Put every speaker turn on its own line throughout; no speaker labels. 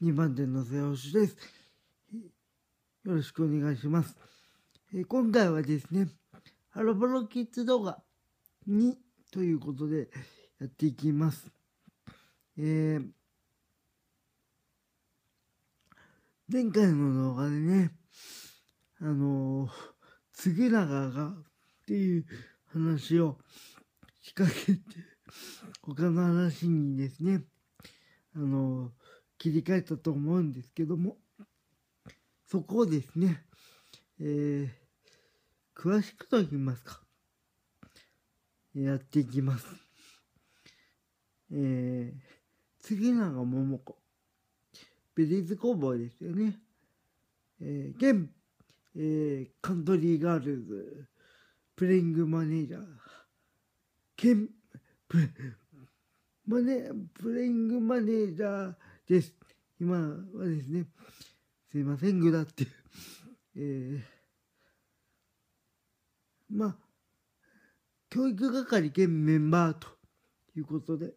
2番手の瀬尾氏です。よろしくお願いします。え今回はですね、ハロプロキッズ動画2ということでやっていきます。えー、前回の動画でね、あのー、次永がっていう話を仕掛けて、他の話にですね、あのー切り替えたと思うんですけどもそこをですね、えー、詳しくと言いますかやっていきますえー、次が桃子ベリーズ工房ですよねえー、現、えー、カントリーガールズプレイングマネージャー兼プマネプレイングマネージャーです。今はですね、すいません、ぐだってえー、まあ、教育係兼メンバーということで、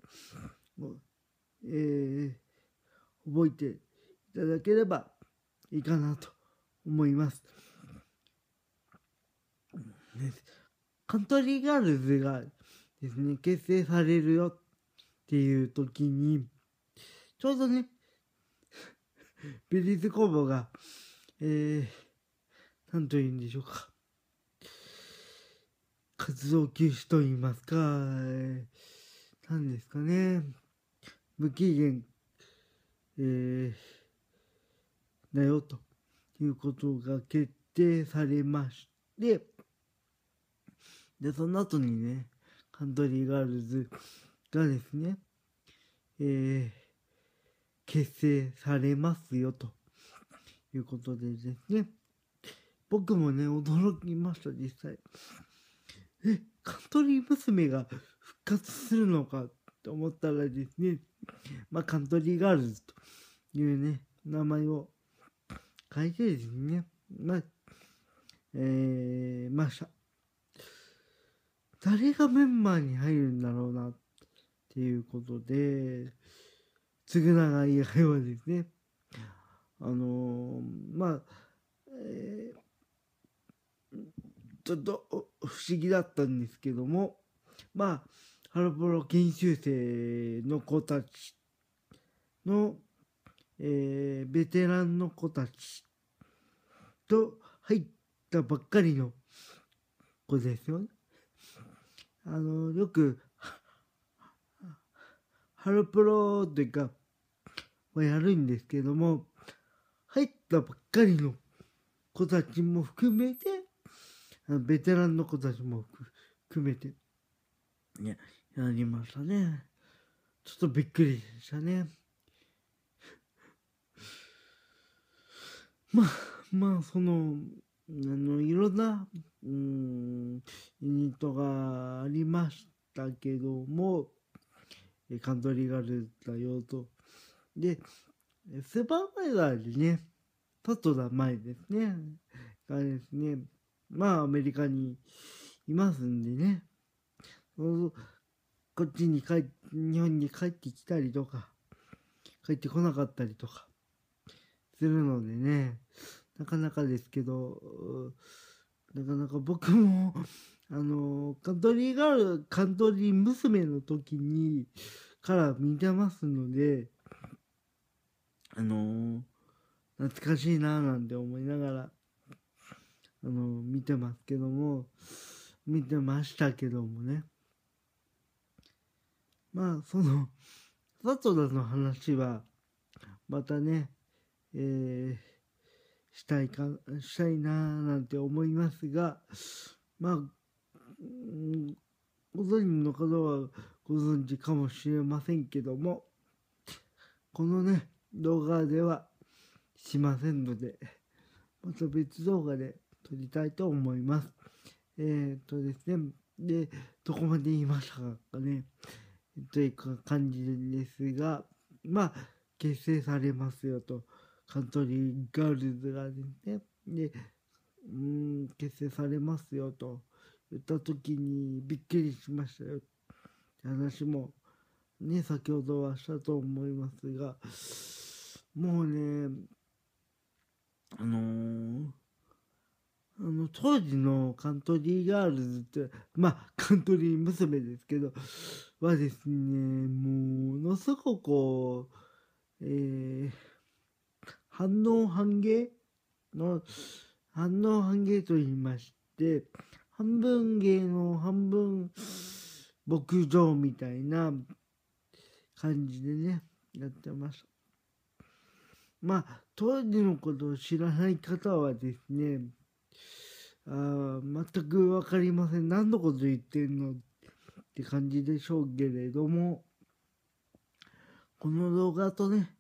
えー、覚えていただければいいかなと思います。カントリーガールズがですね、結成されるよっていう時に、ちょうどね、ビリーズ工房が、えー、なんと言うんでしょうか。活動休止と言いますか、えー、なんですかね。無期限、えー、だよということが決定されまして、で、その後にね、カントリーガールズがですね、えー、結成されますよということでですね僕もね驚きました実際えカントリー娘が復活するのかと思ったらですねまあカントリーガールズというね名前を書いてですねまあえー、ました誰がメンバーに入るんだろうなっていうことで償い平はですね。あのまあ、えー、ちょっと不思議だったんですけどもまあハロプロ研修生の子たちの、えー、ベテランの子たちと入ったばっかりの子ですよね。あのよくハロプロというかはやるんですけども、入ったばっかりの子たちも含めて、ベテランの子たちも含めて、ね、やりましたね。ちょっとびっくりでしたね。まあ、まあ、その、あの、いろんな、うん、ユニットがありましたけども、カントリーガールだよと、で、スーパーァイザーでね、サトラ前ですね、がですね、まあアメリカにいますんでね、こっちに帰、っ、日本に帰ってきたりとか、帰ってこなかったりとか、するのでね、なかなかですけど、なかなか僕も、あの、カントリーガール、カントリー娘の時に、から見てますので、あのー、懐かしいなぁなんて思いながら、あのー、見てますけども、見てましたけどもね。まあ、その、佐藤田の話は、またね、えー、したいか、したいなぁなんて思いますが、まあ、ご存知の方はご存知かもしれませんけども、このね、動画ではしませんので、また別動画で撮りたいと思います。えー、っとですね、で、どこまで言いましたかね、という感じですが、まあ、結成されますよと、カントリーガールズがですね、で、うん、結成されますよと言った時にびっくりしましたよって話もね、先ほどはしたと思いますが、もうねあのー、あの当時のカントリーガールズってまあカントリー娘ですけどはですねものすごくこう、えー、反応半芸の反応半芸と言いまして半分芸能半分牧場みたいな感じでねやってました。まあ、当時のことを知らない方はですね、あ全く分かりません。何のこと言ってんのって感じでしょうけれども、この動画とね、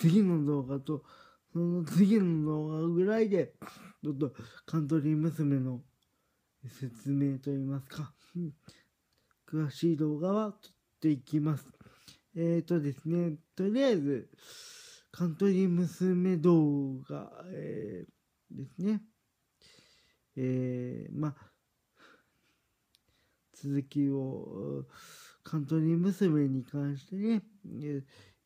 次の動画と、その次の動画ぐらいで、ちょっとカントリー娘の説明といいますか、詳しい動画は撮っていきます。えっ、ー、とですね、とりあえず、カントリー娘動画、えー、ですね。えー、まあ、続きを、カントリー娘に関してね、言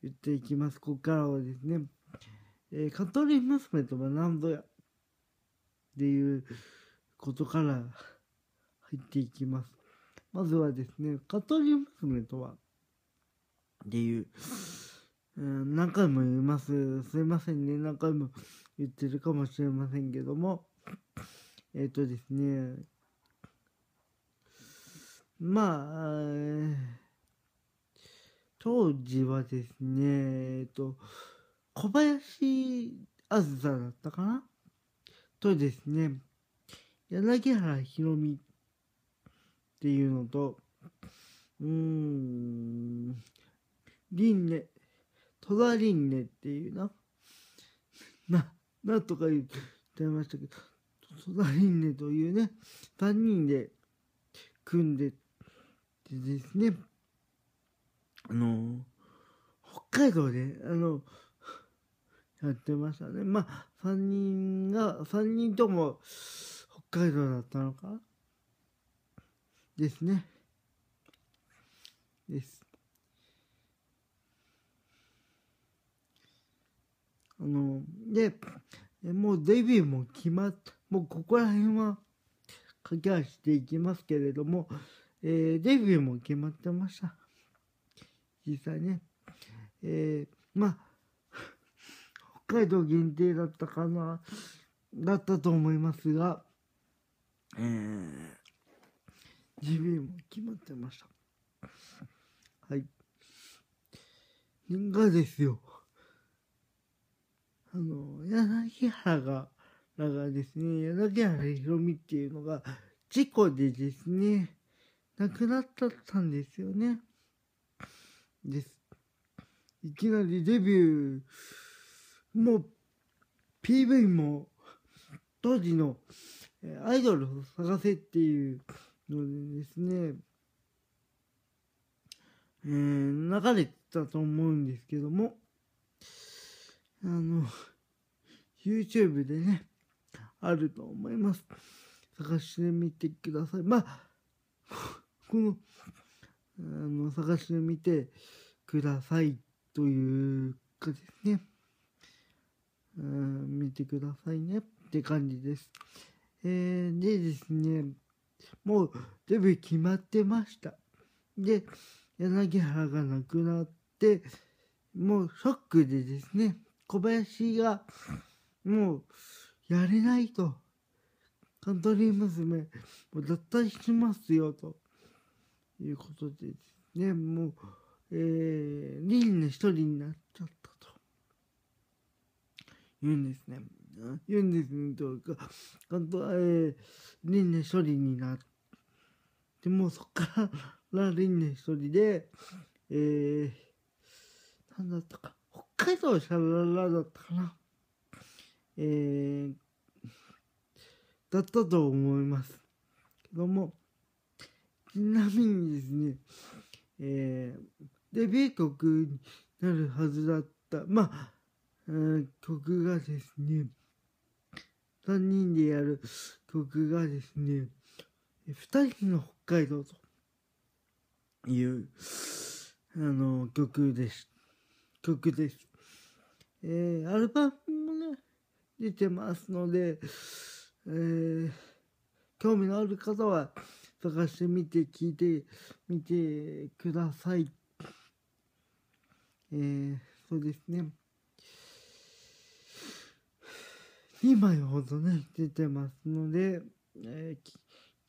っていきます。ここからはですね、えー、カントリー娘とは何ぞやっていうことから入っていきます。まずはですね、カントリー娘とはっていう、うん、何回も言います。すいませんね。何回も言ってるかもしれませんけども。えっ、ー、とですね。まあ、当時はですね、えっ、ー、と、小林あずさだったかなとですね、柳原ひろみっていうのと、うーん、輪廻、トラリンネっていうな、な、なんとか言ってましたけど、トラリンネというね、3人で組んででですね、あの、北海道で、あの、やってましたね。まあ、3人が、3人とも北海道だったのかですね。です。あの、で、もうデビューも決まった、もうここら辺は駆け足でいきますけれども、えー、デビューも決まってました。実際ね。えー、まあ、北海道限定だったかな、だったと思いますが、えー、デビューも決まってました。はい。がですよ。あの柳原がらがですね柳原ひろみっていうのが事故でですね亡くなったんですよね。ですいきなりデビューも PV も当時のアイドルを探せっていうのでですね、えー、流れてたと思うんですけどもあの、YouTube でね、あると思います。探してみてください。まあ、この、あの、探してみてくださいというかですね。うん、見てくださいねって感じです。えー、でですね、もうデビュー決まってました。で、柳原が亡くなって、もうショックでですね、小林が、もう、やれないと、カントリー娘、もう脱退しますよ、ということでですね、もう、えー、リンネ一人になっちゃったと。言うんですね。言うんですね、というか、カント、えー、リンネ一人になって、もうそっから、リンネ一人で、えー、なんだったか、シャラララだったかな。えー、だったと思います。けども、ちなみにですね、えー、デビュー曲になるはずだった、まあ、曲がですね、3人でやる曲がですね、2人の北海道という、あの、曲です。曲です。えー、アルバムもね、出てますので、えー、興味のある方は探してみて、聞いてみてください。えー、そうですね。2枚ほどね、出てますので、え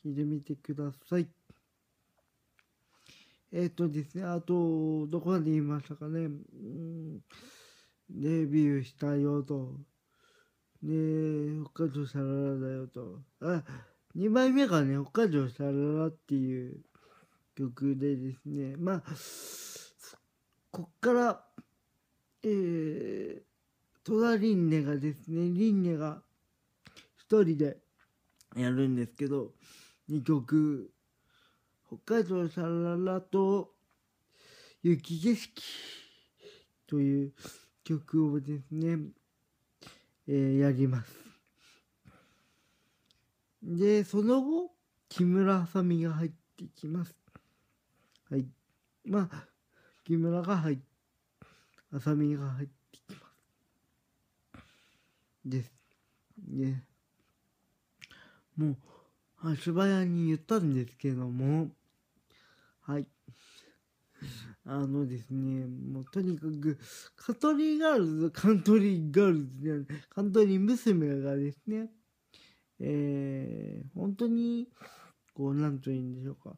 ー、聞いてみてください。えっ、ー、とですね、あと、どこまで言いましたかね。うんレビューしたよと、ね北海道サララだよと、あ、2枚目がね、北海道サララっていう曲でですね、まあ、こっから、えー、戸田リンネがですね、リンネが一人でやるんですけど、2曲、北海道サララと雪景色という曲をですね、えー、やります。で、その後、木村あさみが入ってきます。はい。まあ、木村が入って、あさみが入ってきます。です。ね。もう、足早に言ったんですけども、はい。あのですね、もうとにかく、カトリーガールズ、カントリーガールズカントリー娘がですね、えー、本当に、こう、なんと言うんでしょうか、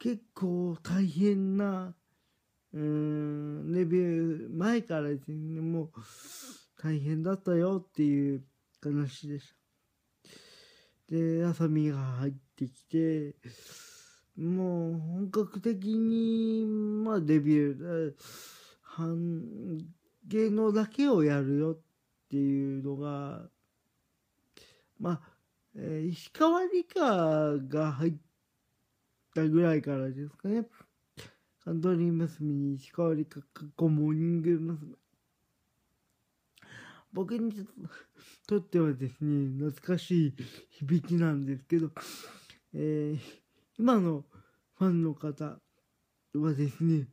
結構大変な、うーん、レビュー前からですね、もう、大変だったよっていう話でした。で、あさみが入ってきて、もう本格的に、まあ、デビュー、半芸能だけをやるよっていうのが、まあ、えー、石川理香が入ったぐらいからですかね。カントリー娘に石川理香、かっこモーニング娘。僕にとってはですね、懐かしい響きなんですけど、えー、今のファンの方はですね、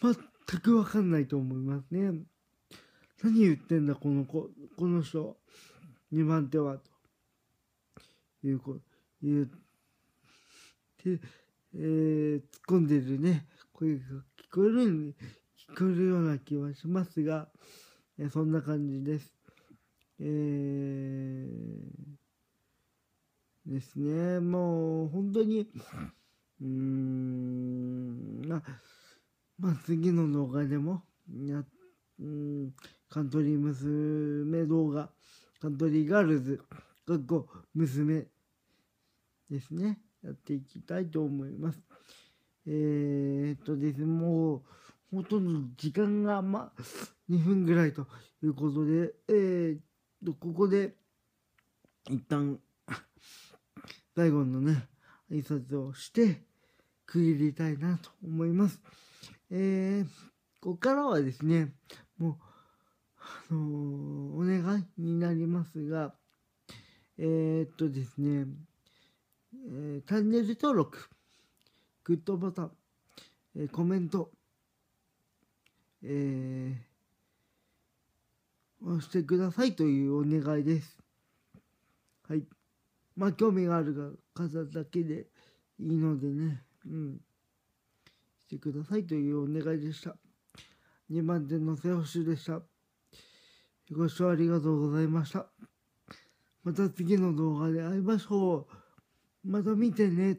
全くわかんないと思いますね。何言ってんだ、この子、この人、2番手は、ということ、言って、えー、突っ込んでるね、声が聞こえる聞こえるような気はしますが、えそんな感じです。えー、ですね、もう本当にうーん、まあ、まあ、次の動画でも、や、うん、カントリー娘動画、カントリーガールズ、かっこ娘ですね、やっていきたいと思います。えー、っとですね、もう、ほとんど時間が、ま、あ、2分ぐらいということで、えー、っと、ここで、一旦、最後のね、挨拶をして区切りたいなと思います。えー、ここからはですね、もう、あのー、お願いになりますが、えー、っとですね、えチャンネル登録、グッドボタン、えコメント、えー、押してくださいというお願いです。はい。まあ興味がある方だけでいいのでね、うん、してくださいというお願いでした。2番手の背シ守でした。ご視聴ありがとうございました。また次の動画で会いましょう。また見てね。